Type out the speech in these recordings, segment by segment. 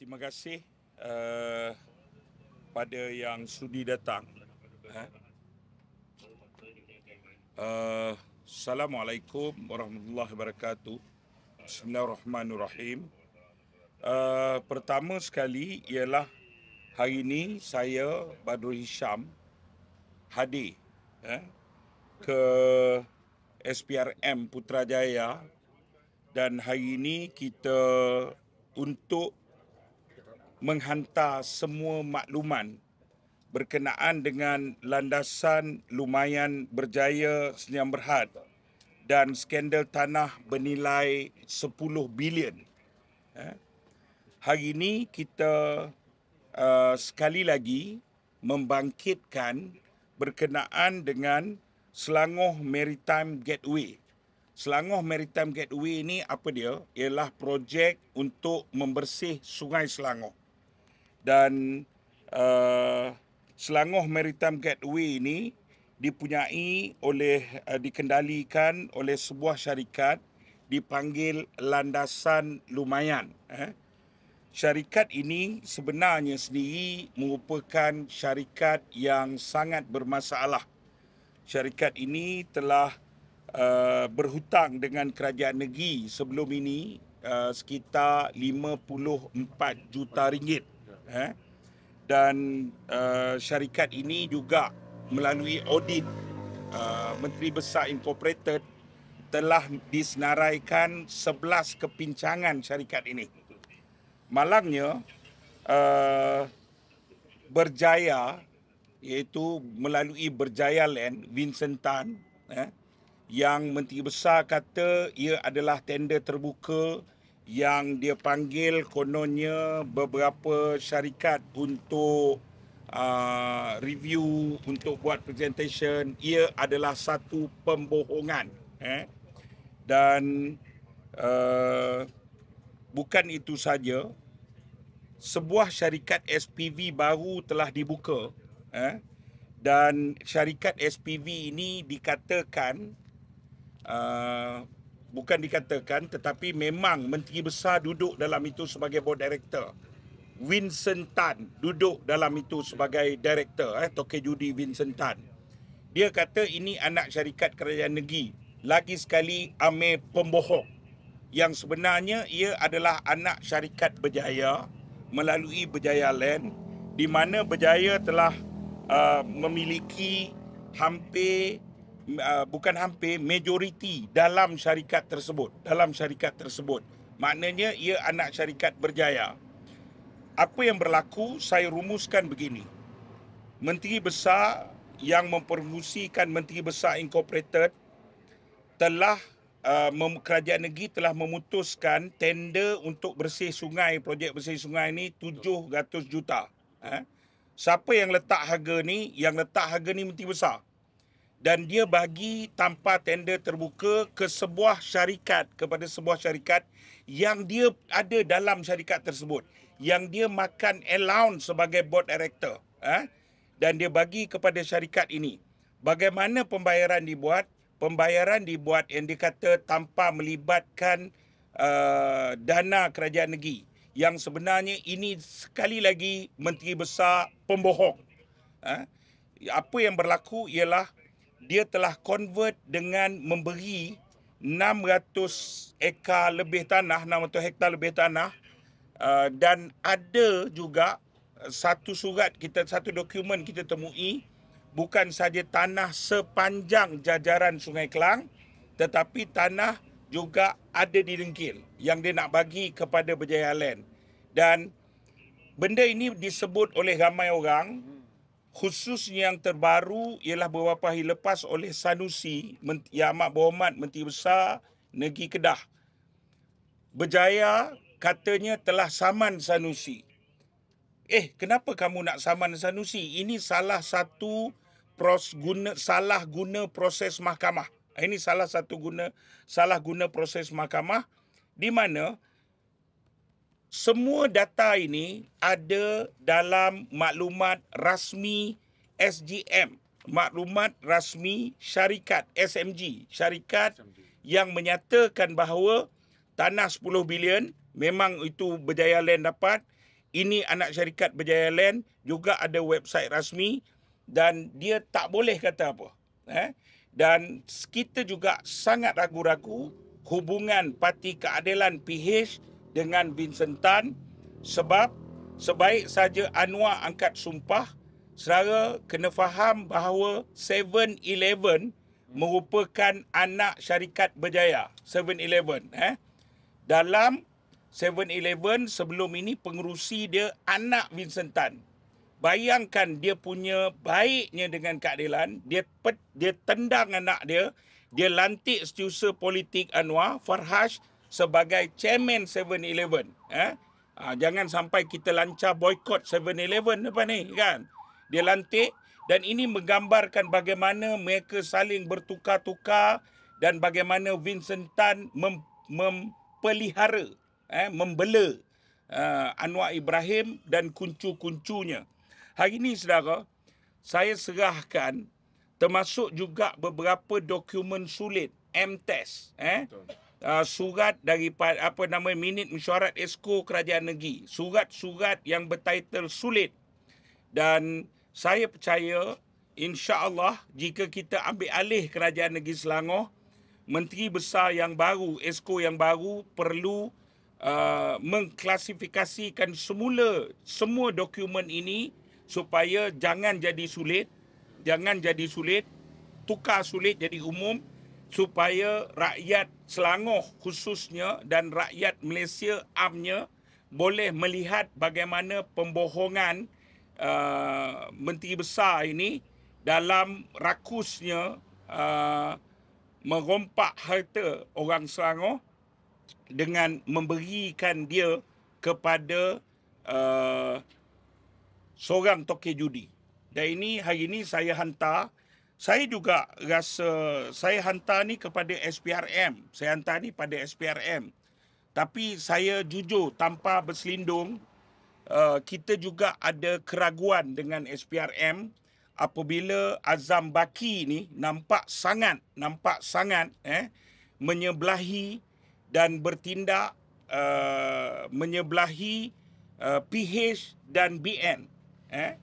terima kasih uh, pada yang sudi datang. Uh, Assalamualaikum warahmatullahi wabarakatuh. Bismillahirrahmanirrahim. Uh, pertama sekali ialah hari ini saya Badru Hisham hadir eh, ke SPRM Putrajaya dan hari ini kita untuk menghantar semua makluman berkenaan dengan landasan lumayan berjaya Senyam Berhad dan skandal tanah bernilai 10 bilion. Ha? Hari ini kita uh, sekali lagi membangkitkan berkenaan dengan Selangor Maritime Gateway. Selangor Maritime Gateway ini apa dia? Ialah projek untuk membersih Sungai Selangor dan uh, Selangor Maritime Gateway ini dipunyai oleh uh, dikendalikan oleh sebuah syarikat dipanggil Landasan Lumayan. Eh. Syarikat ini sebenarnya sendiri merupakan syarikat yang sangat bermasalah. Syarikat ini telah uh, berhutang dengan kerajaan negeri sebelum ini uh, sekitar 54 juta ringgit eh? dan uh, syarikat ini juga melalui audit uh, Menteri Besar Incorporated telah disenaraikan 11 kepincangan syarikat ini. Malangnya uh, eh, Berjaya iaitu melalui Berjaya Land Vincent Tan eh, yang Menteri Besar kata ia adalah tender terbuka yang dia panggil kononnya beberapa syarikat untuk uh, review untuk buat presentation ia adalah satu pembohongan eh dan uh, bukan itu saja sebuah syarikat SPV baru telah dibuka eh dan syarikat SPV ini dikatakan uh, bukan dikatakan tetapi memang menteri besar duduk dalam itu sebagai board director. Vincent Tan duduk dalam itu sebagai director eh Tokyo Judi Vincent Tan. Dia kata ini anak syarikat kerajaan negeri. Lagi sekali ame pembohong. Yang sebenarnya ia adalah anak syarikat Berjaya melalui Berjaya Land di mana Berjaya telah uh, memiliki hampir Uh, bukan hampir majoriti dalam syarikat tersebut dalam syarikat tersebut maknanya ia anak syarikat berjaya apa yang berlaku saya rumuskan begini menteri besar yang mempromosikan menteri besar incorporated telah uh, kerajaan negeri telah memutuskan tender untuk bersih sungai projek bersih sungai ini 700 juta eh? siapa yang letak harga ni yang letak harga ni menteri besar dan dia bagi tanpa tender terbuka ke sebuah syarikat kepada sebuah syarikat yang dia ada dalam syarikat tersebut yang dia makan allowance sebagai board director ha? dan dia bagi kepada syarikat ini bagaimana pembayaran dibuat pembayaran dibuat yang dikata tanpa melibatkan uh, dana kerajaan negeri yang sebenarnya ini sekali lagi menteri besar pembohong ha? apa yang berlaku ialah dia telah convert dengan memberi 600 ekar lebih tanah, 600 hektar lebih tanah uh, dan ada juga satu surat kita satu dokumen kita temui bukan saja tanah sepanjang jajaran Sungai Kelang tetapi tanah juga ada di Dengkil yang dia nak bagi kepada Berjaya Land dan benda ini disebut oleh ramai orang khususnya yang terbaru ialah beberapa hari lepas oleh Sanusi yang amat berhormat Menteri Besar Negeri Kedah berjaya katanya telah saman Sanusi eh kenapa kamu nak saman Sanusi ini salah satu pros guna salah guna proses mahkamah eh, ini salah satu guna salah guna proses mahkamah di mana semua data ini ada dalam maklumat rasmi SGM, maklumat rasmi syarikat SMG, syarikat yang menyatakan bahawa tanah 10 bilion memang itu Berjaya Land dapat. Ini anak syarikat Berjaya Land juga ada website rasmi dan dia tak boleh kata apa. Eh? Dan kita juga sangat ragu-ragu hubungan Parti Keadilan PH dengan Vincent Tan sebab sebaik saja Anwar angkat sumpah, saudara kena faham bahawa 7-Eleven merupakan anak syarikat berjaya. 7-Eleven. Eh. Dalam 7-Eleven sebelum ini pengerusi dia anak Vincent Tan. Bayangkan dia punya baiknya dengan kak keadilan, dia pet, dia tendang anak dia, dia lantik setiausaha politik Anwar Farhash sebagai chairman 7-Eleven. Eh? Ha? ha, jangan sampai kita lancar boykot 7-Eleven depan ni kan. Dia lantik dan ini menggambarkan bagaimana mereka saling bertukar-tukar dan bagaimana Vincent Tan mem- mempelihara, eh, membela uh, Anwar Ibrahim dan kuncu-kuncunya. Hari ini, saudara, saya serahkan termasuk juga beberapa dokumen sulit, M-Test. Eh. Betul. Ah, surat daripada apa nama minit mesyuarat esko kerajaan negeri surat-surat yang bertitle sulit dan saya percaya insya-Allah jika kita ambil alih kerajaan negeri Selangor menteri besar yang baru esko yang baru perlu uh, mengklasifikasikan semula semua dokumen ini supaya jangan jadi sulit jangan jadi sulit tukar sulit jadi umum supaya rakyat Selangor khususnya dan rakyat Malaysia amnya boleh melihat bagaimana pembohongan uh, Menteri Besar ini dalam rakusnya uh, merompak harta orang Selangor dengan memberikan dia kepada uh, seorang tokek judi. Dan ini hari ini saya hantar saya juga rasa saya hantar ni kepada SPRM. Saya hantar ni pada SPRM. Tapi saya jujur tanpa berselindung, eh, kita juga ada keraguan dengan SPRM apabila Azam Baki ni nampak sangat, nampak sangat eh, menyebelahi dan bertindak uh, menyebelahi uh, eh, PH dan BN. Eh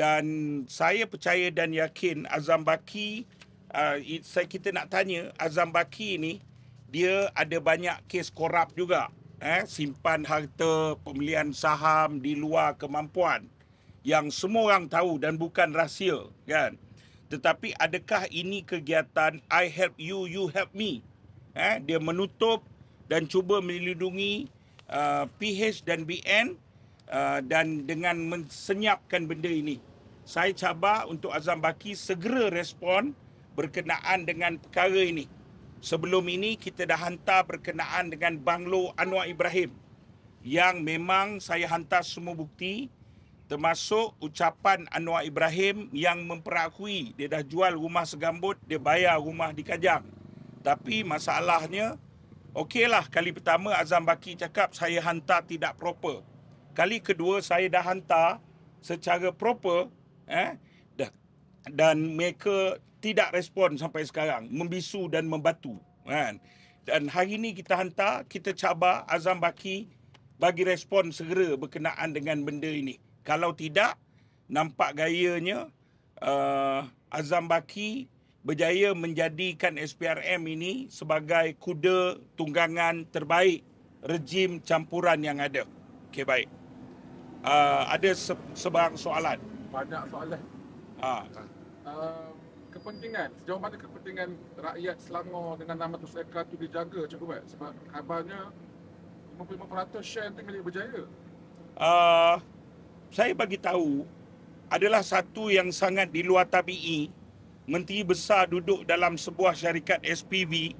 dan saya percaya dan yakin Azam Baki uh, saya kita nak tanya Azam Baki ni dia ada banyak kes korup juga eh simpan harta pembelian saham di luar kemampuan yang semua orang tahu dan bukan rahsia kan tetapi adakah ini kegiatan I help you you help me eh dia menutup dan cuba melindungi uh, PH dan BN uh, dan dengan mensenyapkan benda ini saya cabar untuk Azam Baki segera respon berkenaan dengan perkara ini. Sebelum ini kita dah hantar berkenaan dengan Banglo Anwar Ibrahim yang memang saya hantar semua bukti termasuk ucapan Anwar Ibrahim yang memperakui dia dah jual rumah segambut, dia bayar rumah di Kajang. Tapi masalahnya, okeylah kali pertama Azam Baki cakap saya hantar tidak proper. Kali kedua saya dah hantar secara proper eh dah dan mereka tidak respon sampai sekarang membisu dan membatu kan dan hari ini kita hantar kita cabar Azam Baki bagi respon segera berkenaan dengan benda ini kalau tidak nampak gayanya uh, Azam Baki berjaya menjadikan SPRM ini sebagai kuda tunggangan terbaik rejim campuran yang ada okey baik uh, ada sebarang soalan banyak soalan. Ha. Um, kepentingan, sejauh mana kepentingan rakyat Selangor dengan nama Tun Sekar itu dijaga cukup baik? Sebab khabarnya 55% share itu milik berjaya. Uh, saya bagi tahu adalah satu yang sangat di luar tabii menteri besar duduk dalam sebuah syarikat SPV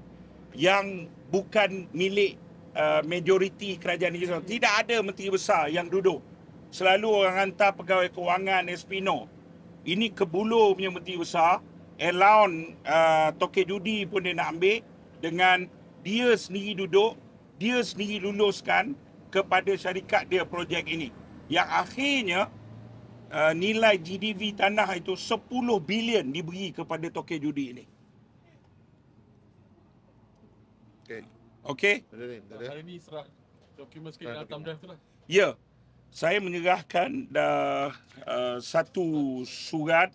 yang bukan milik uh, majoriti kerajaan Islam. tidak ada menteri besar yang duduk selalu orang hantar pegawai kewangan Espino. Ini kebulu punya menteri besar, allowan uh, toke judi pun dia nak ambil dengan dia sendiri duduk, dia sendiri luluskan kepada syarikat dia projek ini. Yang akhirnya uh, nilai GDV tanah itu 10 bilion diberi kepada toke judi ini. Okey. Okey. Hari ni serah dokumen sikit dalam draft tu lah. Ya. Yeah saya menyerahkan uh, uh, satu surat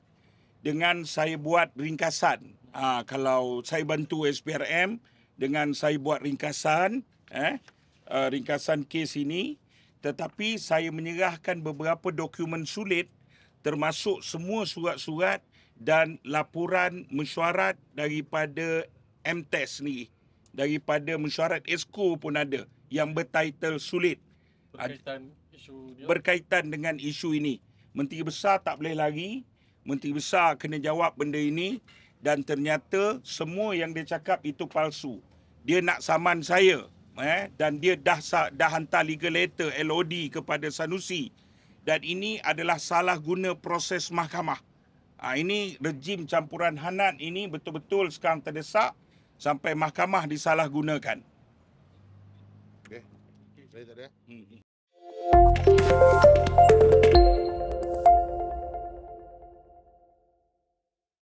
dengan saya buat ringkasan. Uh, kalau saya bantu SPRM dengan saya buat ringkasan, eh, uh, ringkasan kes ini. Tetapi saya menyerahkan beberapa dokumen sulit termasuk semua surat-surat dan laporan mesyuarat daripada MTES ni, Daripada mesyuarat ESCO pun ada yang bertitle sulit berkaitan dengan isu ini. Menteri Besar tak boleh lari. Menteri Besar kena jawab benda ini. Dan ternyata semua yang dia cakap itu palsu. Dia nak saman saya. Eh? Dan dia dah, dah hantar legal letter LOD kepada Sanusi. Dan ini adalah salah guna proses mahkamah. Ha, ini rejim campuran Hanan ini betul-betul sekarang terdesak sampai mahkamah disalahgunakan. Okey. Okay. Música